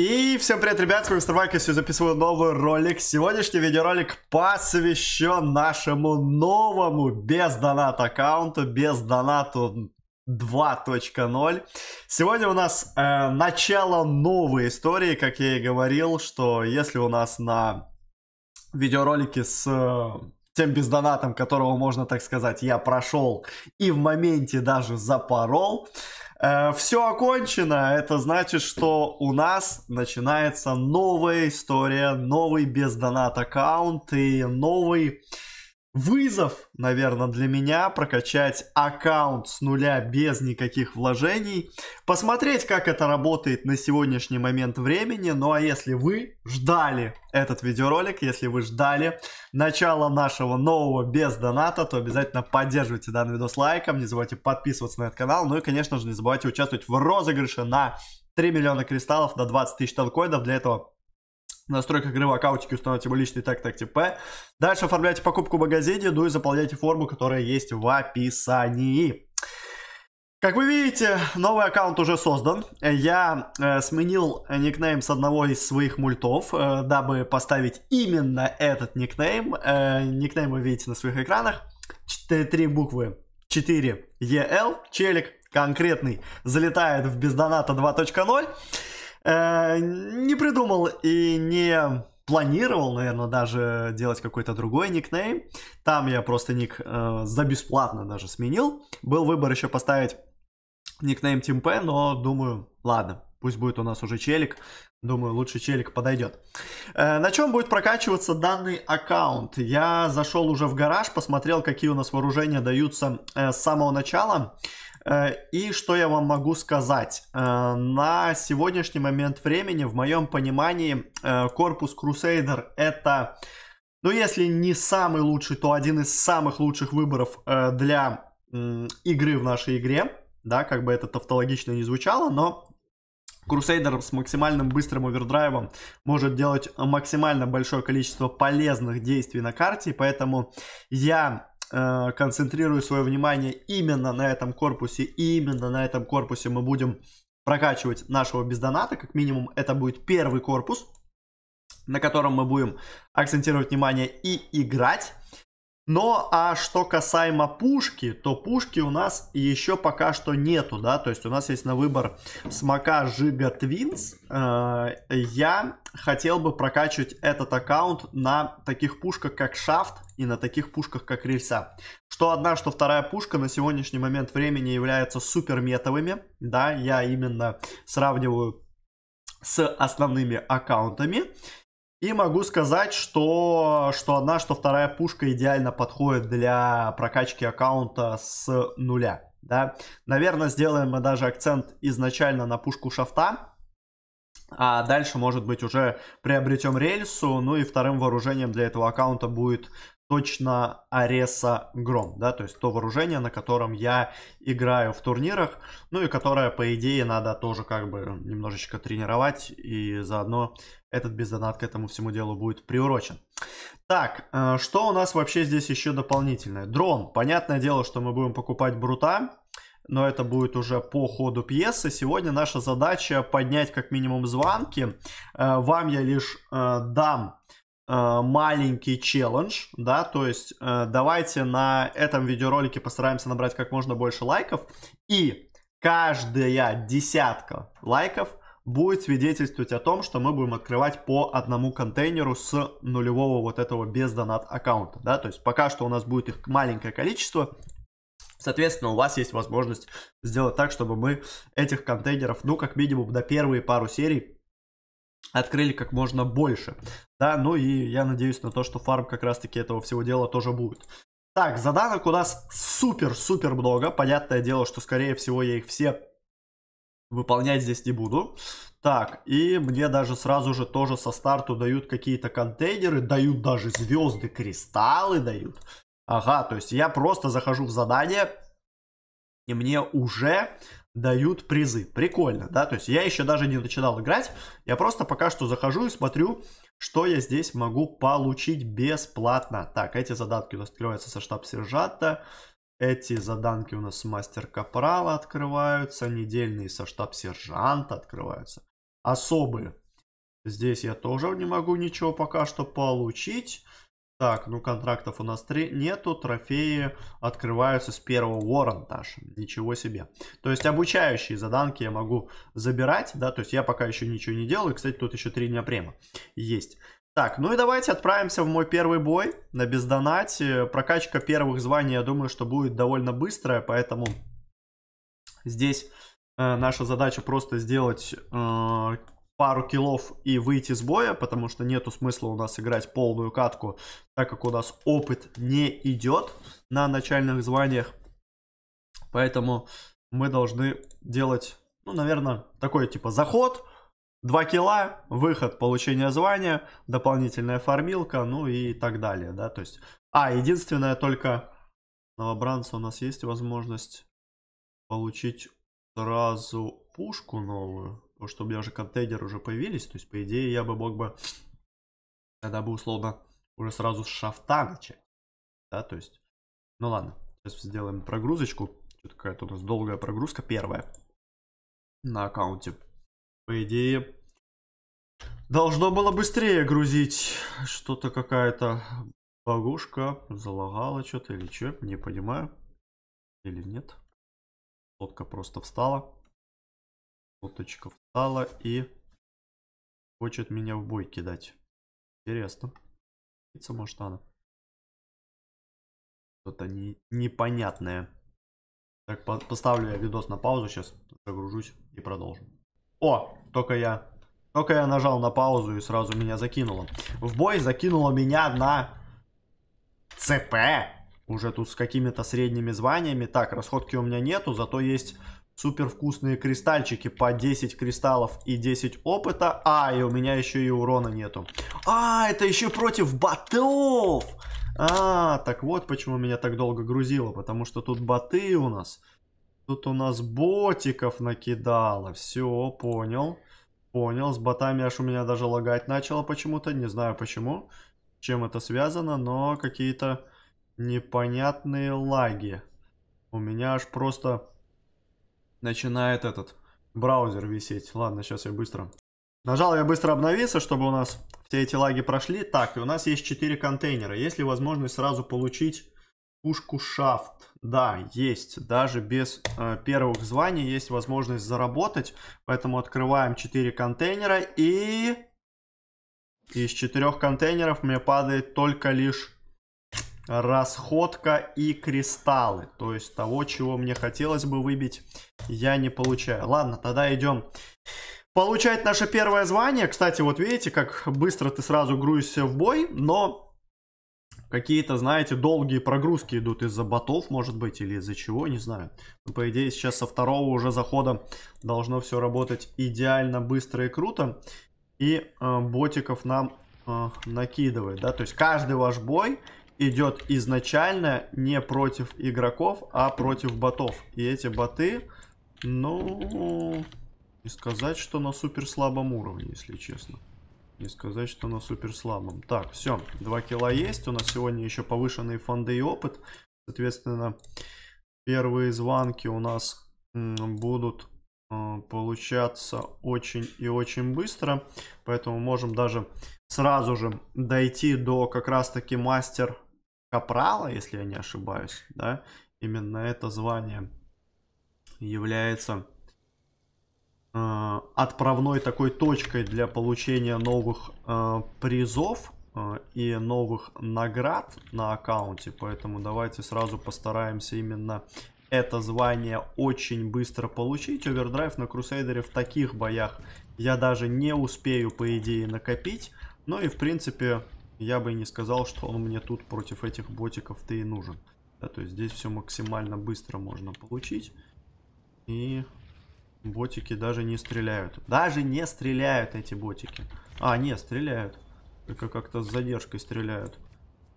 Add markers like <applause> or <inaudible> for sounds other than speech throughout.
И всем привет, ребят, с вами Старвайк, я сегодня записываю новый ролик. Сегодняшний видеоролик посвящен нашему новому без доната аккаунту, без донату 2.0. Сегодня у нас э, начало новой истории, как я и говорил, что если у нас на видеоролике с э, тем бездонатом, которого можно так сказать, я прошел и в моменте даже запорол, э, Э, все окончено. Это значит, что у нас начинается новая история, новый без донат аккаунт и новый вызов, наверное, для меня прокачать аккаунт с нуля без никаких вложений, посмотреть, как это работает на сегодняшний момент времени. Ну а если вы ждали этот видеоролик, если вы ждали начала нашего нового без доната, то обязательно поддерживайте данный видос лайком, не забывайте подписываться на этот канал, ну и, конечно же, не забывайте участвовать в розыгрыше на 3 миллиона кристаллов на 20 тысяч толкоинов. Для этого в настройках игры в аккаунтике установите его личный так так типа ТП. Дальше оформляйте покупку в магазине, ну и заполняйте форму, которая есть в описании. Как вы видите, новый аккаунт уже создан. Я э, сменил никнейм с одного из своих мультов, э, дабы поставить именно этот никнейм. Э, никнейм вы видите на своих экранах. Четыре, три буквы. 4 ЕЛ челик конкретный, залетает в бездоната 2.0. Э, не придумал и не планировал, наверное, даже делать какой-то другой никнейм. Там я просто ник э, за бесплатно даже сменил. Был выбор еще поставить никнейм Тимпе, но думаю, ладно, пусть будет у нас уже челик. Думаю, лучше челик подойдет. Э, на чем будет прокачиваться данный аккаунт? Я зашел уже в гараж, посмотрел, какие у нас вооружения даются э, с самого начала. Э, и что я вам могу сказать? Э, на сегодняшний момент времени, в моем понимании, э, корпус Crusader это, ну если не самый лучший, то один из самых лучших выборов для игры в нашей игре. Да, как бы это тавтологично не звучало, но Crusader с максимальным быстрым овердрайвом может делать максимально большое количество полезных действий на карте, поэтому я Э, концентрирую свое внимание именно на этом корпусе, и именно на этом корпусе мы будем прокачивать нашего бездоната, как минимум это будет первый корпус, на котором мы будем акцентировать внимание и играть. Но, а что касаемо пушки, то пушки у нас еще пока что нету, да, то есть у нас есть на выбор смока Жига Твинс. Э, я хотел бы прокачивать этот аккаунт на таких пушках, как Шафт и на таких пушках, как Рельса. Что одна, что вторая пушка на сегодняшний момент времени являются супер метовыми, да, я именно сравниваю с основными аккаунтами. И могу сказать, что, что одна, что вторая пушка идеально подходит для прокачки аккаунта с нуля. Да? Наверное, сделаем мы даже акцент изначально на пушку шафта. А дальше, может быть, уже приобретем рельсу. Ну и вторым вооружением для этого аккаунта будет точно Ареса Гром, да, то есть то вооружение, на котором я играю в турнирах, ну и которое, по идее, надо тоже как бы немножечко тренировать, и заодно этот бездонат к этому всему делу будет приурочен. Так, э, что у нас вообще здесь еще дополнительное? Дрон. Понятное дело, что мы будем покупать Брута, но это будет уже по ходу пьесы. Сегодня наша задача поднять как минимум звонки. Э, вам я лишь э, дам Э, маленький челлендж, да, то есть э, давайте на этом видеоролике постараемся набрать как можно больше лайков, и каждая десятка лайков будет свидетельствовать о том, что мы будем открывать по одному контейнеру с нулевого вот этого без донат аккаунта, да, то есть пока что у нас будет их маленькое количество, Соответственно, у вас есть возможность сделать так, чтобы мы этих контейнеров, ну, как минимум, до первые пару серий открыли как можно больше. Да, ну и я надеюсь на то, что фарм как раз-таки этого всего дела тоже будет. Так, заданок у нас супер-супер много. Понятное дело, что скорее всего я их все выполнять здесь не буду. Так, и мне даже сразу же тоже со старту дают какие-то контейнеры, дают даже звезды, кристаллы дают. Ага, то есть я просто захожу в задание, и мне уже дают призы. Прикольно, да? То есть я еще даже не начинал играть. Я просто пока что захожу и смотрю, что я здесь могу получить бесплатно. Так, эти задатки у нас открываются со штаб-сержанта. Эти заданки у нас с мастер-капрала открываются. Недельные со штаб-сержанта открываются. Особые. Здесь я тоже не могу ничего пока что получить. Так, ну контрактов у нас три нету, трофеи открываются с первого ворона ничего себе. То есть обучающие заданки я могу забирать, да, то есть я пока еще ничего не делаю, кстати, тут еще три дня према есть. Так, ну и давайте отправимся в мой первый бой на бездонате. Прокачка первых званий, я думаю, что будет довольно быстрая, поэтому здесь э, наша задача просто сделать э, пару киллов и выйти с боя, потому что нету смысла у нас играть полную катку, так как у нас опыт не идет на начальных званиях. Поэтому мы должны делать, ну, наверное, такой типа заход, два килла, выход, получение звания, дополнительная фармилка, ну и так далее, да, то есть... А, единственное, только новобранца у нас есть возможность получить сразу пушку новую потому что у меня уже контейнеры уже появились, то есть, по идее, я бы мог бы, тогда <sniffs> бы, условно, уже сразу с шафта начать, да, то есть, ну ладно, сейчас сделаем прогрузочку, что-то какая-то у нас долгая прогрузка, первая на аккаунте, по идее, должно было быстрее грузить, что-то какая-то багушка залагала что-то или что, не понимаю, или нет, лодка просто встала, Уточка встала и хочет меня в бой кидать. Интересно. Птица может она. Что-то не, непонятное. Так, по поставлю я видос на паузу сейчас, загружусь и продолжим. О, только я, только я нажал на паузу и сразу меня закинуло. В бой закинуло меня на ЦП. Уже тут с какими-то средними званиями. Так, расходки у меня нету, зато есть супер вкусные кристальчики по 10 кристаллов и 10 опыта. А, и у меня еще и урона нету. А, это еще против ботов! А, так вот почему меня так долго грузило, потому что тут боты у нас. Тут у нас ботиков накидало. Все, понял. Понял, с ботами аж у меня даже лагать начало почему-то, не знаю почему, чем это связано, но какие-то непонятные лаги. У меня аж просто начинает этот браузер висеть. Ладно, сейчас я быстро. Нажал я быстро обновиться, чтобы у нас все эти лаги прошли. Так, и у нас есть 4 контейнера. Есть ли возможность сразу получить пушку шафт? Да, есть. Даже без э, первых званий есть возможность заработать. Поэтому открываем 4 контейнера и... Из четырех контейнеров мне падает только лишь расходка и кристаллы. То есть того, чего мне хотелось бы выбить, я не получаю. Ладно, тогда идем получать наше первое звание. Кстати, вот видите, как быстро ты сразу грузишься в бой, но какие-то, знаете, долгие прогрузки идут из-за ботов, может быть, или из-за чего, не знаю. Но, по идее, сейчас со второго уже захода должно все работать идеально быстро и круто. И э, ботиков нам э, накидывает, да, то есть каждый ваш бой идет изначально не против игроков, а против ботов. И эти боты, ну, не сказать, что на супер слабом уровне, если честно. Не сказать, что на супер слабом. Так, все, 2 кило есть. У нас сегодня еще повышенные фонды и опыт. Соответственно, первые звонки у нас будут э, получаться очень и очень быстро. Поэтому можем даже сразу же дойти до как раз таки мастер капрала, если я не ошибаюсь, да, именно это звание является э, отправной такой точкой для получения новых э, призов э, и новых наград на аккаунте. Поэтому давайте сразу постараемся именно это звание очень быстро получить. Овердрайв на Крусейдере в таких боях я даже не успею, по идее, накопить. Ну и, в принципе, я бы и не сказал, что он мне тут против этих ботиков-то и нужен. Да, то есть здесь все максимально быстро можно получить. И ботики даже не стреляют. Даже не стреляют эти ботики. А, не, стреляют. Только как-то с задержкой стреляют.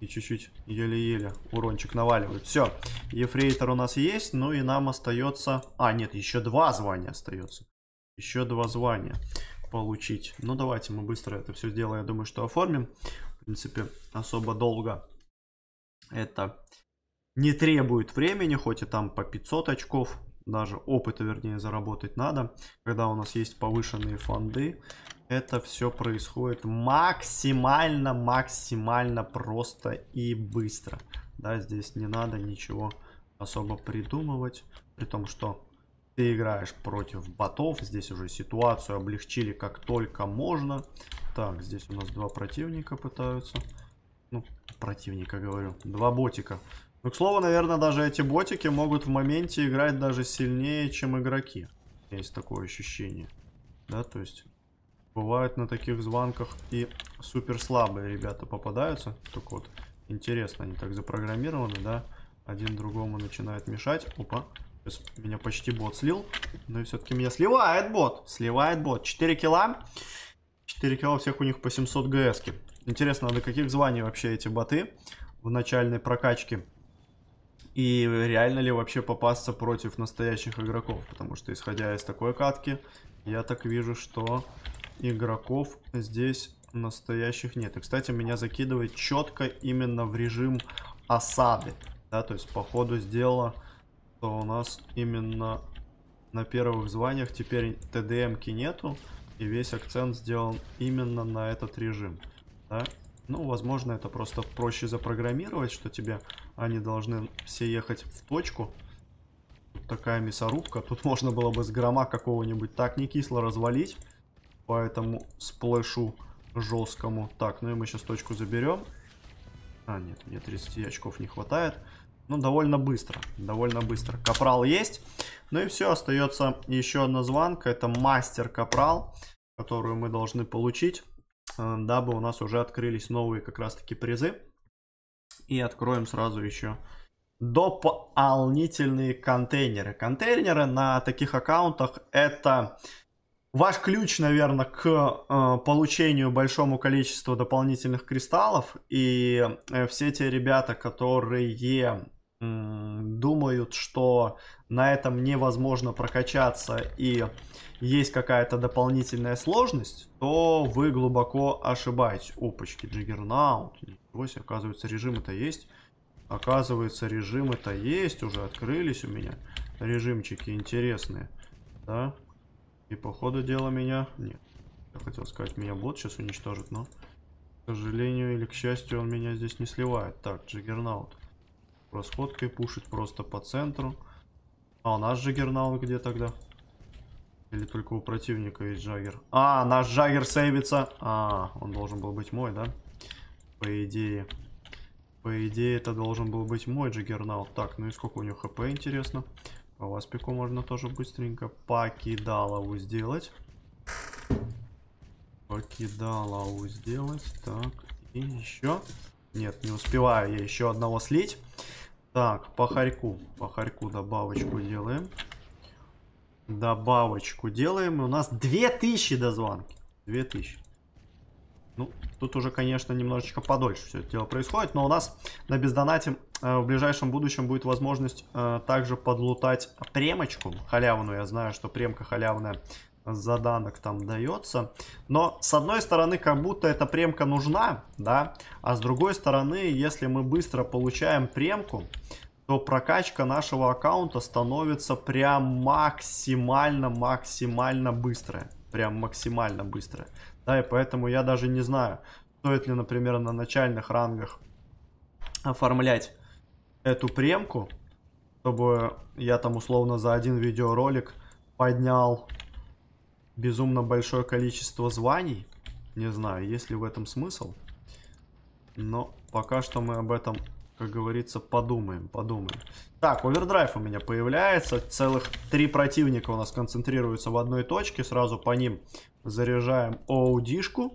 И чуть-чуть еле-еле урончик наваливают. Все, ефрейтор у нас есть, ну и нам остается... А, нет, еще два звания остается. Еще два звания получить. Ну, давайте мы быстро это все сделаем. Я думаю, что оформим принципе, особо долго это не требует времени, хоть и там по 500 очков, даже опыта, вернее, заработать надо. Когда у нас есть повышенные фонды, это все происходит максимально, максимально просто и быстро. Да, здесь не надо ничего особо придумывать, при том, что ты играешь против ботов. Здесь уже ситуацию облегчили как только можно. Так, здесь у нас два противника пытаются. Ну, противника говорю. Два ботика. Ну, к слову, наверное, даже эти ботики могут в моменте играть даже сильнее, чем игроки. Есть такое ощущение. Да, то есть... Бывают на таких звонках и супер слабые ребята попадаются. Так вот, интересно, они так запрограммированы, да? Один другому начинает мешать. Опа, меня почти бот слил. Но и все-таки меня сливает бот. Сливает бот. 4 килла. 4 килла всех у них по 700 гс -ки. Интересно, а до каких званий вообще эти боты в начальной прокачке? И реально ли вообще попасться против настоящих игроков? Потому что, исходя из такой катки, я так вижу, что игроков здесь настоящих нет. И, кстати, меня закидывает четко именно в режим осады. Да, то есть, по ходу сделала что у нас именно на первых званиях теперь ТДМки нету, и весь акцент сделан именно на этот режим. Да? Ну, возможно, это просто проще запрограммировать, что тебе они должны все ехать в точку. такая мясорубка. Тут <laughs> можно было бы с грома какого-нибудь так не кисло развалить. Поэтому сплэшу жесткому. Так, ну и мы сейчас точку заберем. А, нет, мне 30 очков не хватает. Ну, довольно быстро, довольно быстро. Капрал есть. Ну и все, остается еще одна звонка Это мастер Капрал, которую мы должны получить, э, дабы у нас уже открылись новые как раз-таки призы. И откроем сразу еще дополнительные контейнеры. Контейнеры на таких аккаунтах это ваш ключ, наверное, к э, получению большому количеству дополнительных кристаллов. И э, все те ребята, которые думают, что на этом невозможно прокачаться и есть какая-то дополнительная сложность, то вы глубоко ошибаетесь. Опачки, джиггернаут. Ничего себе, оказывается, режимы-то есть. Оказывается, режимы-то есть, уже открылись у меня. Режимчики интересные. Да? И по ходу дела меня... Нет. Я хотел сказать, меня бот сейчас уничтожит, но... К сожалению или к счастью, он меня здесь не сливает. Так, джиггернаут. Расходкой пушить просто по центру. А у нас же гернал где тогда? Или только у противника есть джаггер? А, наш джаггер сейвится. А, он должен был быть мой, да? По идее. По идее, это должен был быть мой джаггернал. Так, ну и сколько у него хп, интересно. По васпику можно тоже быстренько покидалову сделать. Покидалову сделать. Так, и еще. Нет, не успеваю я еще одного слить. Так, по хорьку. По хорьку добавочку делаем. Добавочку делаем. И у нас 2000 до звонки. 2000. Ну, тут уже, конечно, немножечко подольше все это дело происходит, но у нас на бездонате э, в ближайшем будущем будет возможность э, также подлутать премочку халявную. Я знаю, что премка халявная заданок там дается. Но с одной стороны, как будто эта премка нужна, да, а с другой стороны, если мы быстро получаем премку, то прокачка нашего аккаунта становится прям максимально-максимально быстрая. Прям максимально быстрая. Да, и поэтому я даже не знаю, стоит ли, например, на начальных рангах оформлять эту премку, чтобы я там условно за один видеоролик поднял безумно большое количество званий. Не знаю, есть ли в этом смысл. Но пока что мы об этом, как говорится, подумаем, подумаем. Так, овердрайв у меня появляется. Целых три противника у нас концентрируются в одной точке. Сразу по ним заряжаем оудишку.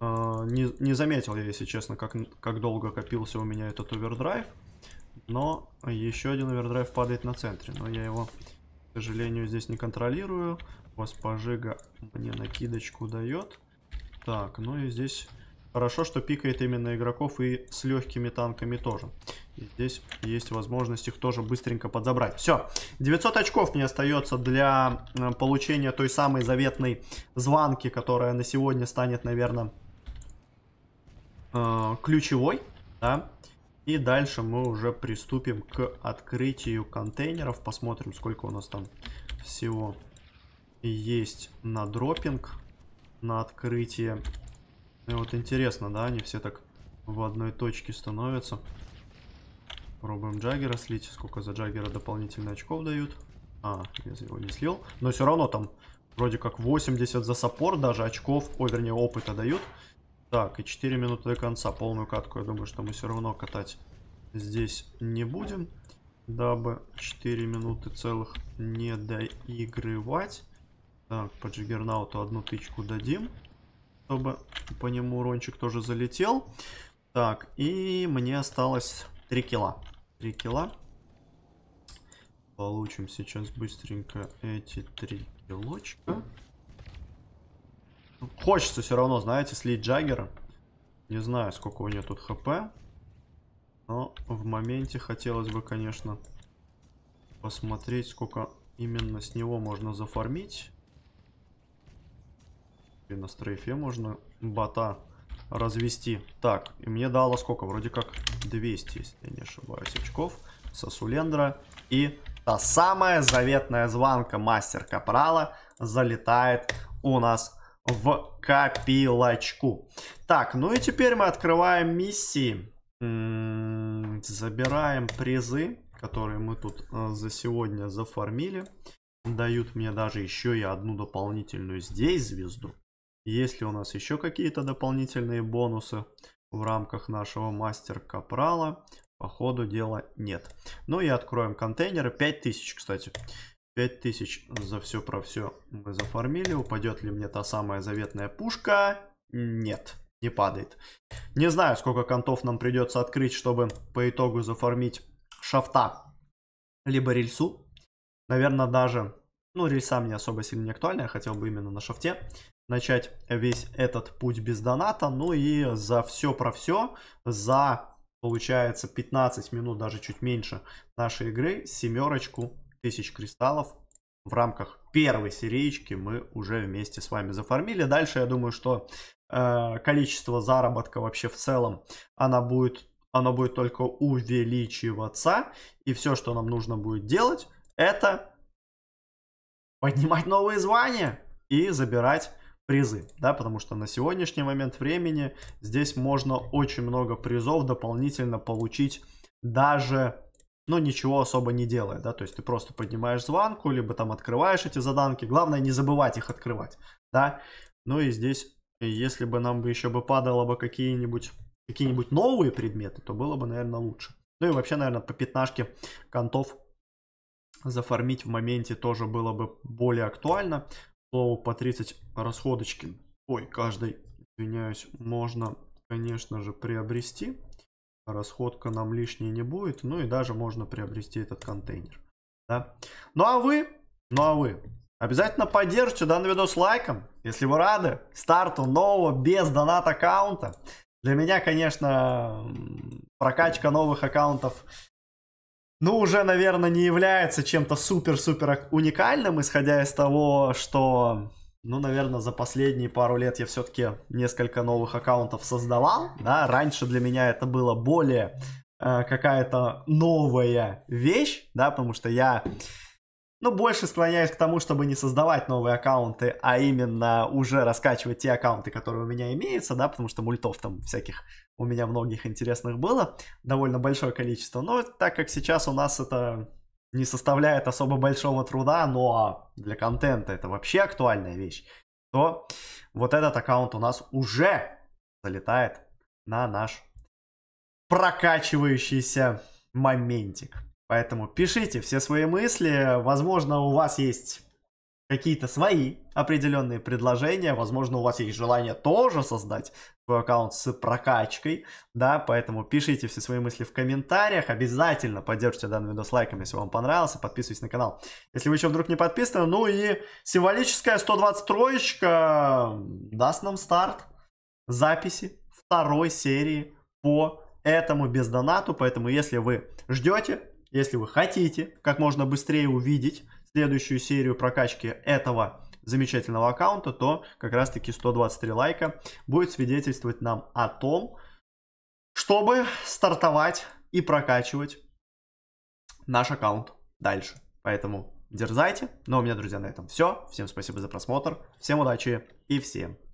Э, не, не заметил я, если честно, как, как долго копился у меня этот овердрайв. Но еще один овердрайв падает на центре. Но я его, к сожалению, здесь не контролирую. Воспожига мне накидочку дает. Так, ну и здесь хорошо, что пикает именно игроков и с легкими танками тоже. И здесь есть возможность их тоже быстренько подзабрать. Все, 900 очков мне остается для э, получения той самой заветной звонки, которая на сегодня станет, наверное, э, ключевой. Да? И дальше мы уже приступим к открытию контейнеров. Посмотрим, сколько у нас там всего есть на дропинг, на открытие. И вот интересно, да, они все так в одной точке становятся. Пробуем Джаггера слить. Сколько за Джаггера дополнительных очков дают? А, я его не слил. Но все равно там вроде как 80 за саппорт даже очков, о, вернее, опыта дают. Так, и 4 минуты до конца. Полную катку, я думаю, что мы все равно катать здесь не будем. Дабы 4 минуты целых не доигрывать. Так, по Джиггернауту одну тычку дадим, чтобы по нему урончик тоже залетел. Так, и мне осталось 3 кило. 3 кило. Получим сейчас быстренько эти 3 килочка. Ну, хочется все равно, знаете, слить Джаггера. Не знаю, сколько у нее тут хп. Но в моменте хотелось бы, конечно, посмотреть, сколько именно с него можно зафармить принципе, на стрейфе можно бота развести. Так, и мне дало сколько? Вроде как 200, если я не ошибаюсь, очков. Сосулендра. И та самая заветная звонка мастер Капрала залетает у нас в копилочку. Так, ну и теперь мы открываем миссии. -м м-м-м, -м, забираем призы, которые мы тут э, за сегодня зафармили. Дают мне даже еще и одну дополнительную здесь звезду. Есть ли у нас еще какие-то дополнительные бонусы в рамках нашего мастер-капрала? По ходу дела нет. Ну и откроем контейнеры. 5000, кстати. 5000 за все про все мы зафармили. Упадет ли мне та самая заветная пушка? Нет, не падает. Не знаю, сколько контов нам придется открыть, чтобы по итогу зафармить шафта. Либо рельсу. Наверное, даже... Ну, рельса мне особо сильно не актуальна. Я хотел бы именно на шафте начать весь этот путь без доната. Ну и за все про все, за, получается, 15 минут, даже чуть меньше нашей игры, семерочку тысяч кристаллов в рамках первой сериечки мы уже вместе с вами зафармили. Дальше, я думаю, что э, количество заработка вообще в целом, она будет, она будет только увеличиваться. И все, что нам нужно будет делать, это поднимать новые звания и забирать призы, да, потому что на сегодняшний момент времени здесь можно очень много призов дополнительно получить даже ну, ничего особо не делая, да, то есть ты просто поднимаешь звонку, либо там открываешь эти заданки, главное не забывать их открывать, да, ну и здесь, если бы нам бы еще бы падало бы какие-нибудь какие-нибудь новые предметы, то было бы, наверное, лучше. Ну и вообще, наверное, по пятнашке контов зафармить в моменте тоже было бы более актуально слову по 30 расходочки. Ой, каждый, извиняюсь, можно, конечно же, приобрести. Расходка нам лишней не будет. Ну и даже можно приобрести этот контейнер. Да? Ну а вы, ну а вы, обязательно поддержите данный видос лайком, если вы рады старту нового без донат аккаунта. Для меня, конечно, прокачка новых аккаунтов ну, уже, наверное, не является чем-то супер-супер уникальным, исходя из того, что, ну, наверное, за последние пару лет я все-таки несколько новых аккаунтов создавал, да, раньше для меня это было более э, какая-то новая вещь, да, потому что я ну, больше склоняюсь к тому, чтобы не создавать новые аккаунты, а именно уже раскачивать те аккаунты, которые у меня имеются, да, потому что мультов там всяких у меня многих интересных было, довольно большое количество. Но так как сейчас у нас это не составляет особо большого труда, но ну, а для контента это вообще актуальная вещь, то вот этот аккаунт у нас уже залетает на наш прокачивающийся моментик. Поэтому пишите все свои мысли. Возможно, у вас есть какие-то свои определенные предложения. Возможно, у вас есть желание тоже создать свой аккаунт с прокачкой. Да, поэтому пишите все свои мысли в комментариях. Обязательно поддержите данный видос лайком, если вам понравился. Подписывайтесь на канал, если вы еще вдруг не подписаны. Ну и символическая 120 троечка даст нам старт записи второй серии по этому без донату. Поэтому, если вы ждете если вы хотите как можно быстрее увидеть следующую серию прокачки этого замечательного аккаунта, то как раз таки 123 лайка будет свидетельствовать нам о том, чтобы стартовать и прокачивать наш аккаунт дальше. Поэтому дерзайте. Ну а у меня, друзья, на этом все. Всем спасибо за просмотр. Всем удачи и всем